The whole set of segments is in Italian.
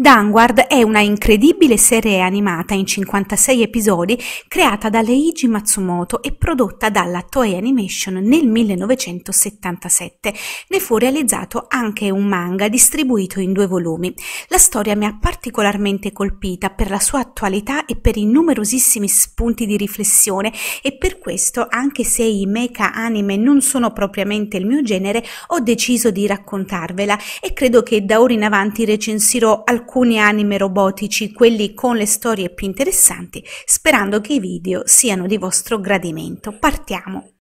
Danguard è una incredibile serie animata in 56 episodi creata da Leiji Matsumoto e prodotta dalla Toei Animation nel 1977. Ne fu realizzato anche un manga distribuito in due volumi. La storia mi ha particolarmente colpita per la sua attualità e per i numerosissimi spunti di riflessione e per questo, anche se i mecha anime non sono propriamente il mio genere, ho deciso di raccontarvela e credo che da ora in avanti recensirò alcuni alcuni anime robotici, quelli con le storie più interessanti, sperando che i video siano di vostro gradimento. Partiamo!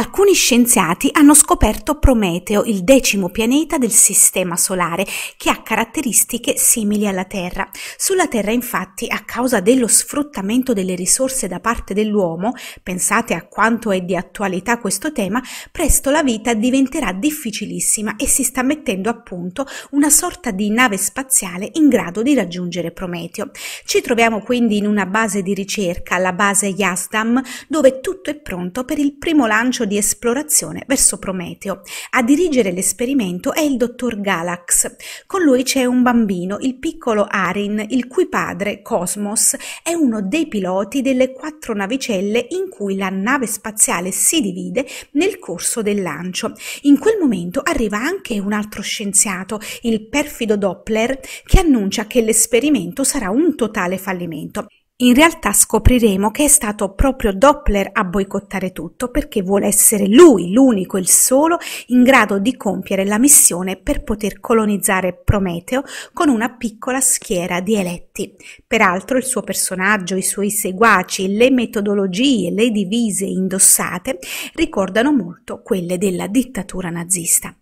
alcuni scienziati hanno scoperto Prometeo, il decimo pianeta del Sistema Solare, che ha caratteristiche simili alla Terra. Sulla Terra, infatti, a causa dello sfruttamento delle risorse da parte dell'uomo, pensate a quanto è di attualità questo tema, presto la vita diventerà difficilissima e si sta mettendo a punto una sorta di nave spaziale in grado di raggiungere Prometeo. Ci troviamo quindi in una base di ricerca, la base Yasdam, dove tutto è pronto per il primo lancio di esplorazione verso Prometeo. A dirigere l'esperimento è il dottor Galax. Con lui c'è un bambino, il piccolo Arin, il cui padre, Cosmos, è uno dei piloti delle quattro navicelle in cui la nave spaziale si divide nel corso del lancio. In quel momento arriva anche un altro scienziato, il perfido Doppler, che annuncia che l'esperimento sarà un totale fallimento. In realtà scopriremo che è stato proprio Doppler a boicottare tutto perché vuole essere lui l'unico il solo in grado di compiere la missione per poter colonizzare Prometeo con una piccola schiera di eletti. Peraltro il suo personaggio, i suoi seguaci, le metodologie, le divise indossate ricordano molto quelle della dittatura nazista.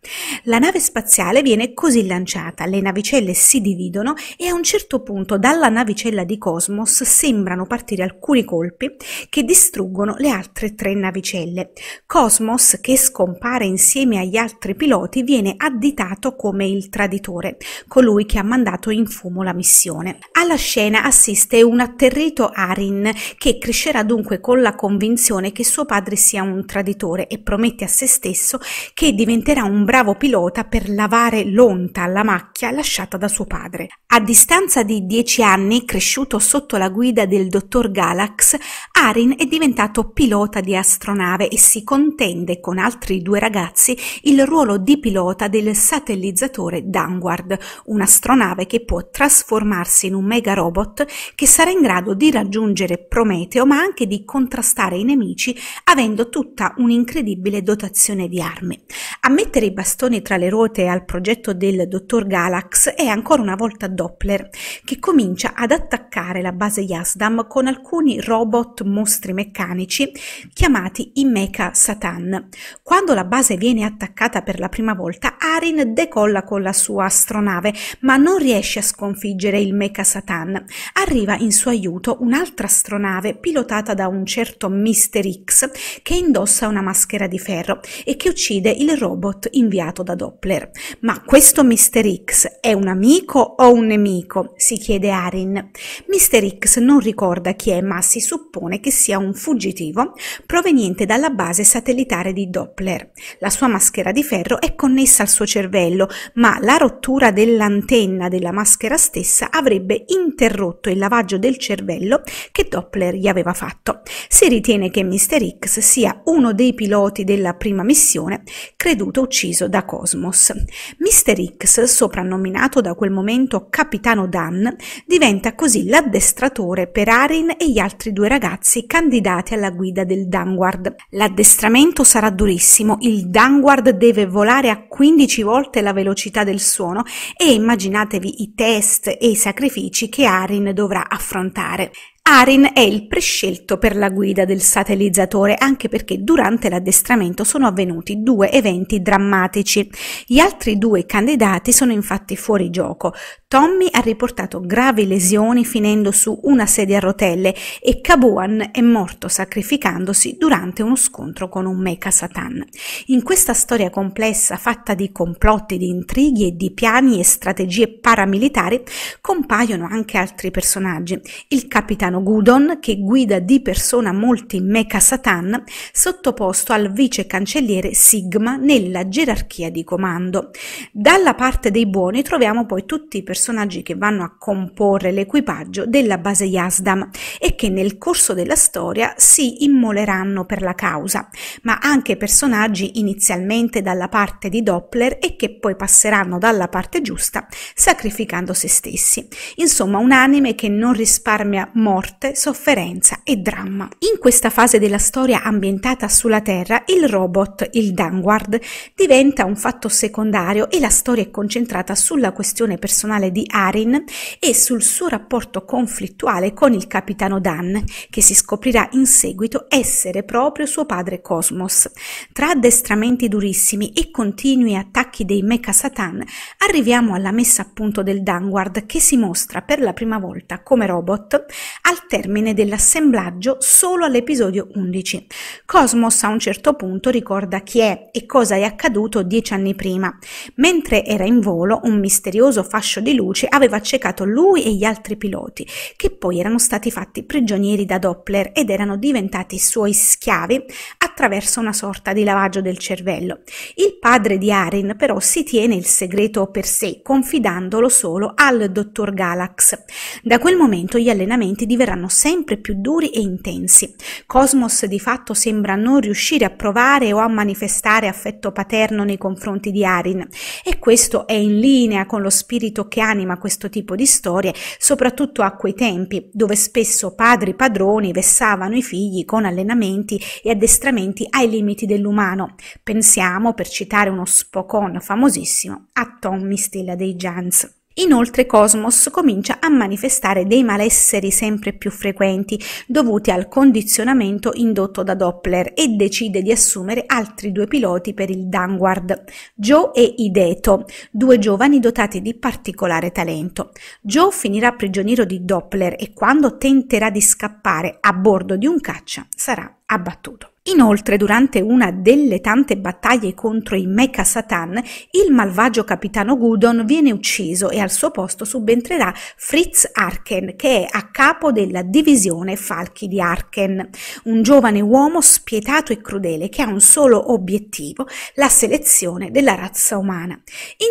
La nave spaziale viene così lanciata, le navicelle si dividono e a un certo punto dalla navicella di Cosmos si sembrano partire alcuni colpi che distruggono le altre tre navicelle. Cosmos, che scompare insieme agli altri piloti, viene additato come il traditore, colui che ha mandato in fumo la missione. Alla scena assiste un atterrito Arin, che crescerà dunque con la convinzione che suo padre sia un traditore e promette a se stesso che diventerà un bravo pilota per lavare l'onta alla macchia lasciata da suo padre. A distanza di dieci anni, cresciuto sotto la guida guida del dottor Galax, Arin è diventato pilota di astronave e si contende con altri due ragazzi il ruolo di pilota del satellizzatore Downward, un'astronave che può trasformarsi in un mega robot che sarà in grado di raggiungere Prometeo ma anche di contrastare i nemici avendo tutta un'incredibile dotazione di armi. A mettere i bastoni tra le ruote al progetto del dottor Galax è ancora una volta Doppler, che comincia ad attaccare la base Yasna Amsterdam con alcuni robot mostri meccanici chiamati i Mecha Satan. Quando la base viene attaccata per la prima volta, Arin decolla con la sua astronave, ma non riesce a sconfiggere il Mecha Satan. Arriva in suo aiuto un'altra astronave pilotata da un certo Mr. X che indossa una maschera di ferro e che uccide il robot inviato da Doppler. Ma questo Mr. X è un amico o un nemico? si chiede Arin. Mr. X non ricorda chi è ma si suppone che sia un fuggitivo proveniente dalla base satellitare di Doppler. La sua maschera di ferro è connessa al suo cervello, ma la rottura dell'antenna della maschera stessa avrebbe interrotto il lavaggio del cervello che Doppler gli aveva fatto. Si ritiene che Mr. X sia uno dei piloti della prima missione creduto ucciso da Cosmos. Mr. X, soprannominato da quel momento Capitano Dan, diventa così l'addestratore onore per Arin e gli altri due ragazzi candidati alla guida del Danguard. L'addestramento sarà durissimo, il Danguard deve volare a 15 volte la velocità del suono e immaginatevi i test e i sacrifici che Arin dovrà affrontare. Arin è il prescelto per la guida del satellizzatore anche perché durante l'addestramento sono avvenuti due eventi drammatici. Gli altri due candidati sono infatti fuori gioco. Tommy ha riportato gravi lesioni finendo su una sedia a rotelle e Kabuan è morto sacrificandosi durante uno scontro con un mecha Satan. In questa storia complessa fatta di complotti, di intrighi e di piani e strategie paramilitari compaiono anche altri personaggi. Il capitano Capitano Gudon, che guida di persona molti Mecha Satan, sottoposto al vice cancelliere Sigma nella gerarchia di comando. Dalla parte dei buoni troviamo poi tutti i personaggi che vanno a comporre l'equipaggio della base Yasdam e che nel corso della storia si immoleranno per la causa, ma anche personaggi inizialmente dalla parte di Doppler e che poi passeranno dalla parte giusta sacrificando se stessi. Insomma, un anime che non risparmia morte morte, sofferenza e dramma. In questa fase della storia ambientata sulla Terra, il robot, il Danguard, diventa un fatto secondario e la storia è concentrata sulla questione personale di Arin e sul suo rapporto conflittuale con il capitano Dan, che si scoprirà in seguito essere proprio suo padre Cosmos. Tra addestramenti durissimi e continui attacchi dei Mecha Satan, arriviamo alla messa a punto del Danguard che si mostra per la prima volta come robot al termine dell'assemblaggio solo all'episodio 11. Cosmos a un certo punto ricorda chi è e cosa è accaduto dieci anni prima. Mentre era in volo, un misterioso fascio di luce aveva accecato lui e gli altri piloti, che poi erano stati fatti prigionieri da Doppler ed erano diventati suoi schiavi attraverso una sorta di lavaggio del cervello. Il padre di Arin però si tiene il segreto per sé, confidandolo solo al dottor Galax. Da quel momento gli allenamenti diventano diverranno sempre più duri e intensi. Cosmos di fatto sembra non riuscire a provare o a manifestare affetto paterno nei confronti di Arin e questo è in linea con lo spirito che anima questo tipo di storie, soprattutto a quei tempi dove spesso padri padroni vessavano i figli con allenamenti e addestramenti ai limiti dell'umano. Pensiamo, per citare uno spocon famosissimo, a Tommy Stella dei Giants. Inoltre Cosmos comincia a manifestare dei malesseri sempre più frequenti dovuti al condizionamento indotto da Doppler e decide di assumere altri due piloti per il Danguard, Joe e Ideto, due giovani dotati di particolare talento. Joe finirà prigioniero di Doppler e quando tenterà di scappare a bordo di un caccia sarà abbattuto. Inoltre, durante una delle tante battaglie contro i Mecha Satan, il malvagio capitano Gudon viene ucciso e al suo posto subentrerà Fritz Arken, che è a capo della divisione Falchi di Arken, un giovane uomo spietato e crudele che ha un solo obiettivo, la selezione della razza umana.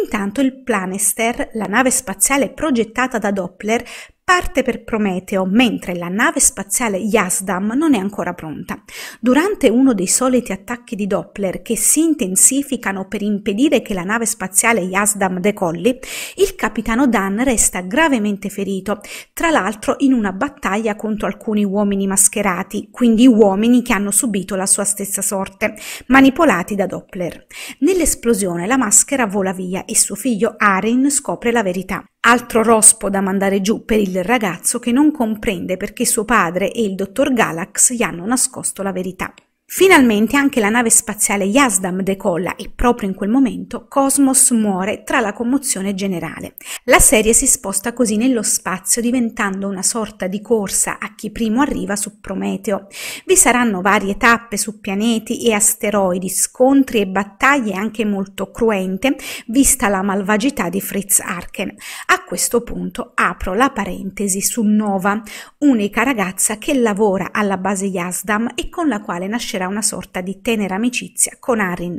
Intanto il Planester, la nave spaziale progettata da Doppler, parte per Prometeo, mentre la nave spaziale Yasdam non è ancora pronta. Durante uno dei soliti attacchi di Doppler che si intensificano per impedire che la nave spaziale Yasdam decolli, il capitano Dan resta gravemente ferito, tra l'altro in una battaglia contro alcuni uomini mascherati, quindi uomini che hanno subito la sua stessa sorte, manipolati da Doppler. Nell'esplosione la maschera vola via e suo figlio Arin scopre la verità. Altro rospo da mandare giù per il ragazzo che non comprende perché suo padre e il dottor Galax gli hanno nascosto la verità. Finalmente anche la nave spaziale Yasdam decolla e proprio in quel momento Cosmos muore tra la commozione generale. La serie si sposta così nello spazio diventando una sorta di corsa a chi primo arriva su Prometeo. Vi saranno varie tappe su pianeti e asteroidi, scontri e battaglie anche molto cruente vista la malvagità di Fritz Arken. A questo punto apro la parentesi su Nova, unica ragazza che lavora alla base Yasdam e con la quale nascerà nascerà una sorta di tenera amicizia con Arin.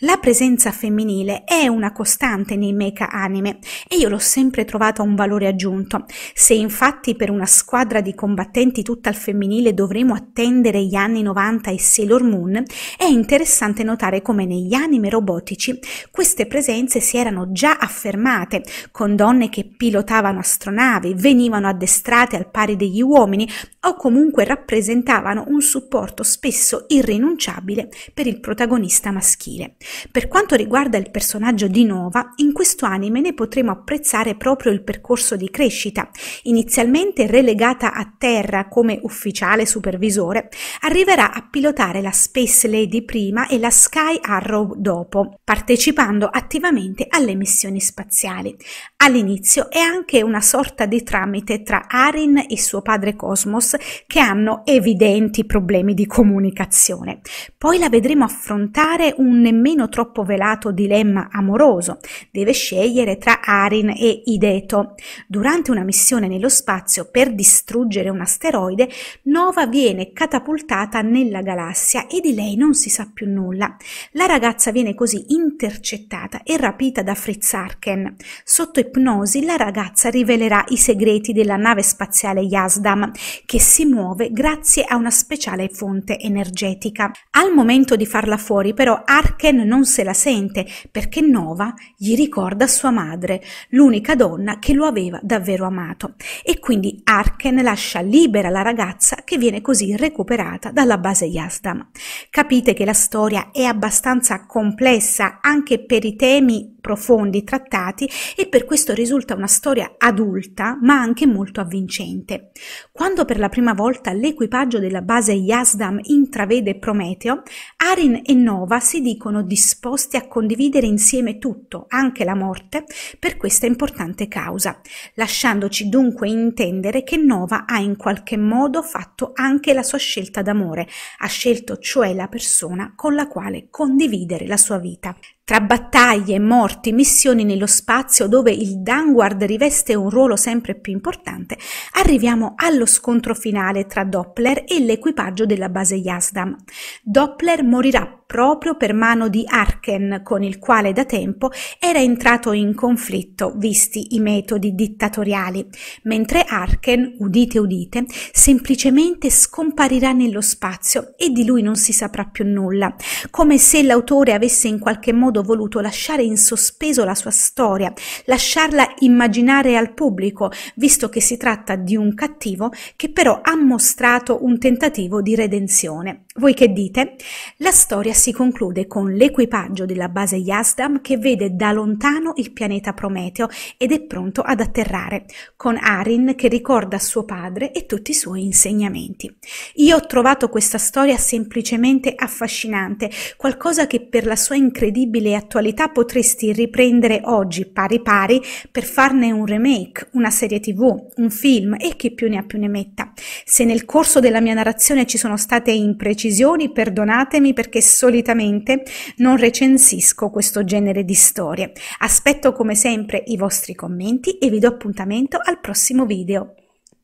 La presenza femminile è una costante nei mecha anime e io l'ho sempre trovata un valore aggiunto. Se infatti per una squadra di combattenti tutta al femminile dovremo attendere gli anni 90 e Sailor Moon, è interessante notare come negli anime robotici queste presenze si erano già affermate, con donne che pilotavano astronavi, venivano addestrate al pari degli uomini o comunque rappresentavano un supporto spesso irrinunciabile per il protagonista maschile. Per quanto riguarda il personaggio di Nova, in questo anime ne potremo apprezzare proprio il percorso di crescita. Inizialmente relegata a terra come ufficiale supervisore, arriverà a pilotare la Space Lady prima e la Sky Arrow dopo, partecipando attivamente alle missioni spaziali. All'inizio è anche una sorta di tramite tra Arin e suo padre Cosmos che hanno evidenti problemi di comunicazione relazione. Poi la vedremo affrontare un nemmeno troppo velato dilemma amoroso. Deve scegliere tra Arin e Ideto. Durante una missione nello spazio per distruggere un asteroide, Nova viene catapultata nella galassia e di lei non si sa più nulla. La ragazza viene così intercettata e rapita da Fritz Arken. Sotto ipnosi la ragazza rivelerà i segreti della nave spaziale Yasdam, che si muove grazie a una speciale fonte energetica etica. Al momento di farla fuori però Arken non se la sente perché Nova gli ricorda sua madre, l'unica donna che lo aveva davvero amato e quindi Arken lascia libera la ragazza che viene così recuperata dalla base Yazdam. Capite che la storia è abbastanza complessa anche per i temi profondi, trattati e per questo risulta una storia adulta ma anche molto avvincente. Quando per la prima volta l'equipaggio della base Yasdam intravede Prometeo, Arin e Nova si dicono disposti a condividere insieme tutto, anche la morte, per questa importante causa, lasciandoci dunque intendere che Nova ha in qualche modo fatto anche la sua scelta d'amore, ha scelto cioè la persona con la quale condividere la sua vita tra battaglie, morti, missioni nello spazio dove il Vanguard riveste un ruolo sempre più importante, arriviamo allo scontro finale tra Doppler e l'equipaggio della base Yasdam. Doppler morirà proprio per mano di Arken, con il quale da tempo era entrato in conflitto, visti i metodi dittatoriali, mentre Arken, udite udite, semplicemente scomparirà nello spazio e di lui non si saprà più nulla, come se l'autore avesse in qualche modo modo voluto lasciare in sospeso la sua storia, lasciarla immaginare al pubblico, visto che si tratta di un cattivo che però ha mostrato un tentativo di redenzione. Voi che dite? La storia si conclude con l'equipaggio della base Yazdam che vede da lontano il pianeta Prometeo ed è pronto ad atterrare, con Arin che ricorda suo padre e tutti i suoi insegnamenti. Io ho trovato questa storia semplicemente affascinante, qualcosa che per la sua incredibile le attualità potresti riprendere oggi pari pari per farne un remake, una serie tv, un film e chi più ne ha più ne metta. Se nel corso della mia narrazione ci sono state imprecisioni, perdonatemi perché solitamente non recensisco questo genere di storie. Aspetto come sempre i vostri commenti e vi do appuntamento al prossimo video.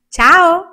Ciao!